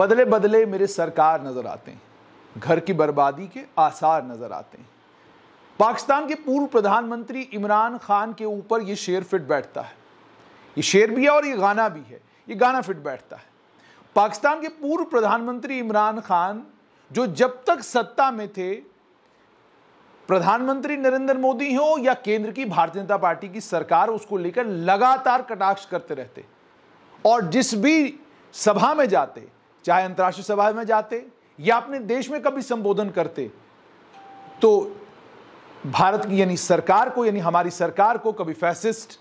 बदले बदले मेरे सरकार नज़र आते हैं घर की बर्बादी के आसार नज़र आते हैं पाकिस्तान के पूर्व प्रधानमंत्री इमरान खान के ऊपर ये शेर फिट बैठता है ये शेर भी है और ये गाना भी है ये गाना फिट बैठता है पाकिस्तान के पूर्व प्रधानमंत्री इमरान खान जो जब तक सत्ता में थे प्रधानमंत्री नरेंद्र मोदी हो या केंद्र की भारतीय जनता पार्टी की सरकार उसको लेकर लगातार कटाक्ष करते रहते और जिस भी सभा में जाते चाहे अंतर्राष्ट्रीय सभा में जाते या अपने देश में कभी संबोधन करते तो भारत की यानी सरकार को यानी हमारी सरकार को कभी फैसिस्ट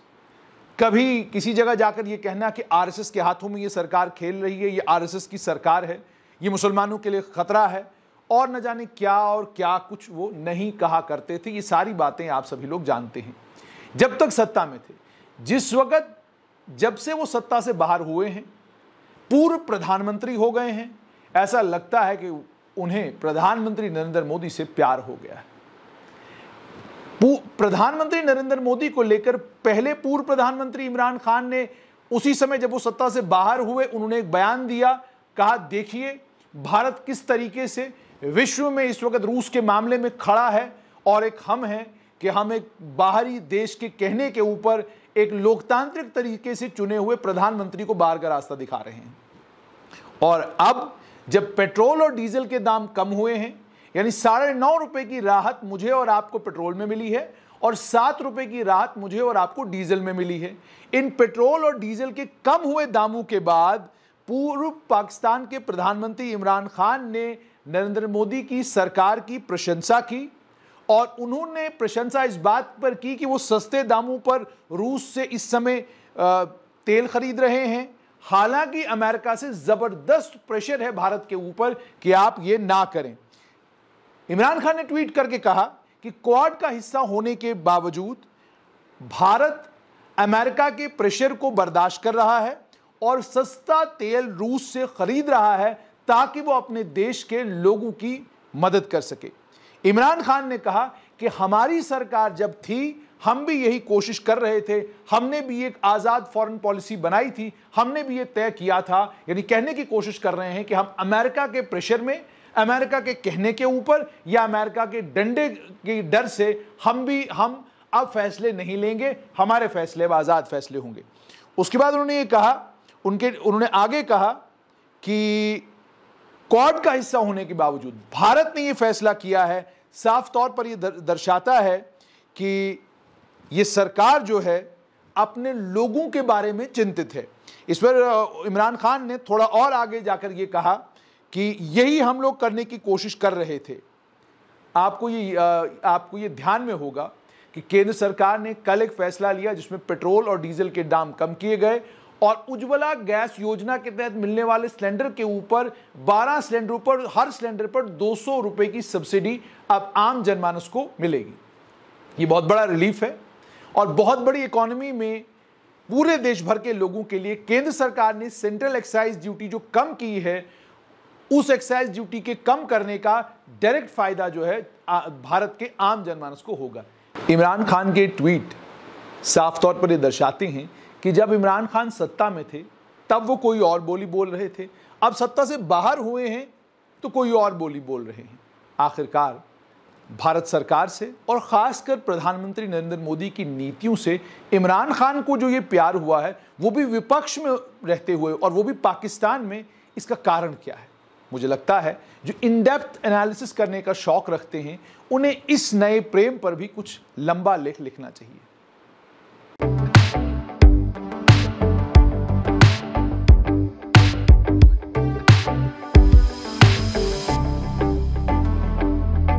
कभी किसी जगह जाकर ये कहना कि आरएसएस के हाथों में ये सरकार खेल रही है ये आरएसएस की सरकार है ये मुसलमानों के लिए खतरा है और न जाने क्या और क्या कुछ वो नहीं कहा करते थे ये सारी बातें आप सभी लोग जानते हैं जब तक सत्ता में थे जिस वक्त जब से वो सत्ता से बाहर हुए हैं पूर्व प्रधानमंत्री हो गए हैं ऐसा लगता है कि उन्हें प्रधानमंत्री नरेंद्र मोदी से प्यार हो गया है प्रधानमंत्री नरेंद्र मोदी को लेकर पहले पूर्व प्रधानमंत्री इमरान खान ने उसी समय जब वो सत्ता से बाहर हुए उन्होंने एक बयान दिया कहा देखिए भारत किस तरीके से विश्व में इस वक्त रूस के मामले में खड़ा है और एक हम है कि हम एक बाहरी देश के कहने के ऊपर एक लोकतांत्रिक तरीके से चुने हुए प्रधानमंत्री को बाहर का रास्ता दिखा रहे हैं और अब जब पेट्रोल और डीजल के दाम कम हुए हैं यानी साढ़े नौ रुपए की राहत मुझे और आपको पेट्रोल में मिली है और सात रुपए की राहत मुझे और आपको डीजल में मिली है इन पेट्रोल और डीजल के कम हुए दामों के बाद पूर्व पाकिस्तान के प्रधानमंत्री इमरान खान ने नरेंद्र मोदी की सरकार की प्रशंसा की और उन्होंने प्रशंसा इस बात पर की कि वो सस्ते दामों पर रूस से इस समय तेल खरीद रहे हैं हालांकि अमेरिका से जबरदस्त प्रेशर है भारत के ऊपर कि आप ये ना करें इमरान खान ने ट्वीट करके कहा कि क्वाड का हिस्सा होने के बावजूद भारत अमेरिका के प्रेशर को बर्दाश्त कर रहा है और सस्ता तेल रूस से खरीद रहा है ताकि वो अपने देश के लोगों की मदद कर सके इमरान खान ने कहा कि हमारी सरकार जब थी हम भी यही कोशिश कर रहे थे हमने भी एक आज़ाद फॉरेन पॉलिसी बनाई थी हमने भी ये तय किया था यानी कहने की कोशिश कर रहे हैं कि हम अमेरिका के प्रेशर में अमेरिका के कहने के ऊपर या अमेरिका के डंडे के डर से हम भी हम अब फैसले नहीं लेंगे हमारे फैसले अब आज़ाद फैसले होंगे उसके बाद उन्होंने ये कहा उनके उन्होंने आगे कहा कि क्वाड का हिस्सा होने के बावजूद भारत ने यह फैसला किया है साफ तौर पर यह दर्शाता है कि यह सरकार जो है अपने लोगों के बारे में चिंतित है इस पर इमरान खान ने थोड़ा और आगे जाकर यह कहा कि यही हम लोग करने की कोशिश कर रहे थे आपको ये आपको ये ध्यान में होगा कि केंद्र सरकार ने कल एक फैसला लिया जिसमें पेट्रोल और डीजल के दाम कम किए गए और उज्ज्वला गैस योजना के तहत मिलने वाले सिलेंडर के ऊपर 12 सिलेंडरों पर हर सिलेंडर पर दो सौ रुपए की सब्सिडी अब आम जनमानस को मिलेगी ये बहुत बड़ा रिलीफ है और बहुत बड़ी इकोनॉमी में पूरे देश भर के लोगों के लिए केंद्र सरकार ने सेंट्रल एक्साइज ड्यूटी जो कम की है उस एक्साइज ड्यूटी के कम करने का डायरेक्ट फायदा जो है भारत के आम जनमानस को होगा इमरान खान के ट्वीट साफ तौर पर ये दर्शाते हैं कि जब इमरान खान सत्ता में थे तब वो कोई और बोली बोल रहे थे अब सत्ता से बाहर हुए हैं तो कोई और बोली बोल रहे हैं आखिरकार भारत सरकार से और ख़ासकर प्रधानमंत्री नरेंद्र मोदी की नीतियों से इमरान खान को जो ये प्यार हुआ है वो भी विपक्ष में रहते हुए और वो भी पाकिस्तान में इसका कारण क्या है मुझे लगता है जो इन डेप्थ एनालिसिस करने का शौक रखते हैं उन्हें इस नए प्रेम पर भी कुछ लंबा लेख लिखना चाहिए